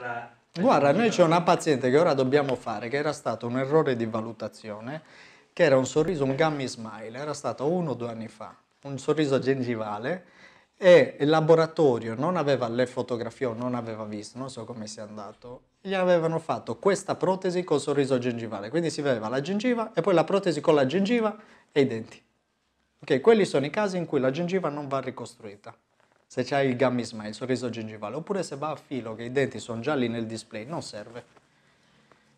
tra... Guarda, noi c'è una paziente che ora dobbiamo fare, che era stato un errore di valutazione, che era un sorriso, un gummy smile, era stato uno o due anni fa, un sorriso gengivale, e il laboratorio non aveva le fotografie o non aveva visto, non so come sia andato, gli avevano fatto questa protesi col sorriso gengivale, quindi si vedeva la gengiva e poi la protesi con la gengiva e i denti. Ok, quelli sono i casi in cui la gengiva non va ricostruita se c'hai il gummy smile, il sorriso gengivale, oppure se va a filo che i denti sono gialli nel display, non serve.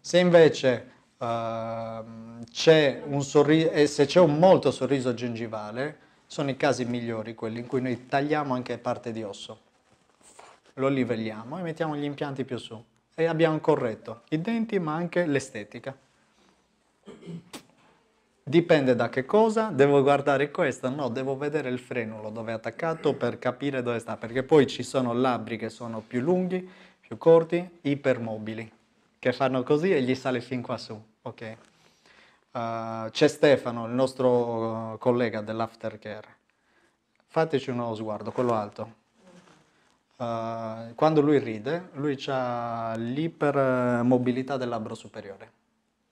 Se invece uh, c'è un sorriso, e se c'è un molto sorriso gengivale, sono i casi migliori, quelli in cui noi tagliamo anche parte di osso, lo livelliamo e mettiamo gli impianti più su e abbiamo corretto i denti ma anche l'estetica. Dipende da che cosa, devo guardare questa, no, devo vedere il frenulo dove è attaccato per capire dove sta, perché poi ci sono labbri che sono più lunghi, più corti, ipermobili, che fanno così e gli sale fin qua su, ok? Uh, c'è Stefano, il nostro eh, collega dell'aftercare, fateci uno sguardo, quello alto. Uh, quando lui ride, lui ha l'ipermobilità del labbro superiore.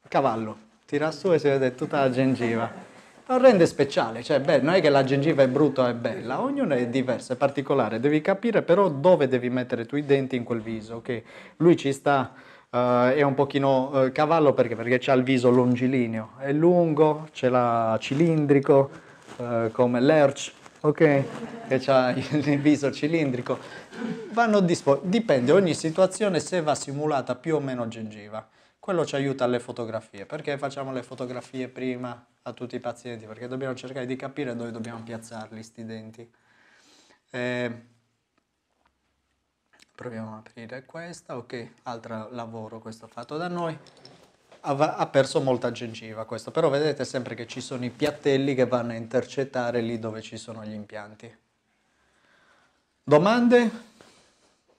Cavallo tira su e si vede tutta la gengiva. Lo rende speciale, cioè beh, non è che la gengiva è brutta o è bella, ognuno è diverso, è particolare, devi capire però dove devi mettere tu i denti in quel viso, che lui ci sta, uh, è un pochino uh, cavallo perché? Perché ha il viso longilineo, è lungo, ce l'ha cilindrico, uh, come l'erch, ok? Che ha il viso cilindrico. Vanno disposti, dipende, ogni situazione se va simulata più o meno gengiva quello ci aiuta alle fotografie. Perché facciamo le fotografie prima a tutti i pazienti? Perché dobbiamo cercare di capire dove dobbiamo piazzarli sti denti. Eh, proviamo a aprire questa, ok, altro lavoro questo fatto da noi. Ha, ha perso molta gengiva questo, però vedete sempre che ci sono i piattelli che vanno a intercettare lì dove ci sono gli impianti. Domande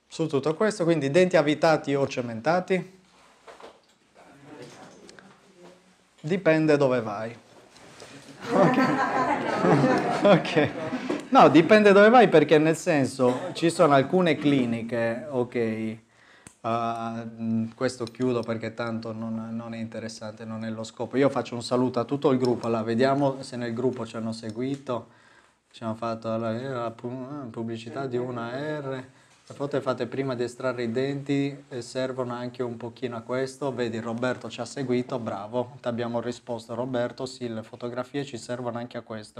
su tutto questo? Quindi denti avvitati o cementati? Dipende dove vai. Ok. okay. No, dipende dove vai perché nel senso ci sono alcune cliniche, ok, uh, mm, questo chiudo perché tanto non, non, è interessante, non è lo scopo. Io faccio un saluto a tutto il gruppo, allora, vediamo se nel gruppo ci hanno seguito, ci hanno fatto la, eh, la eh, pubblicità di una R. Le foto fatte prima di estrarre i denti servono anche un pochino a questo, vedi Roberto ci ha seguito, bravo, ti abbiamo risposto Roberto, sì le fotografie ci servono anche a questo.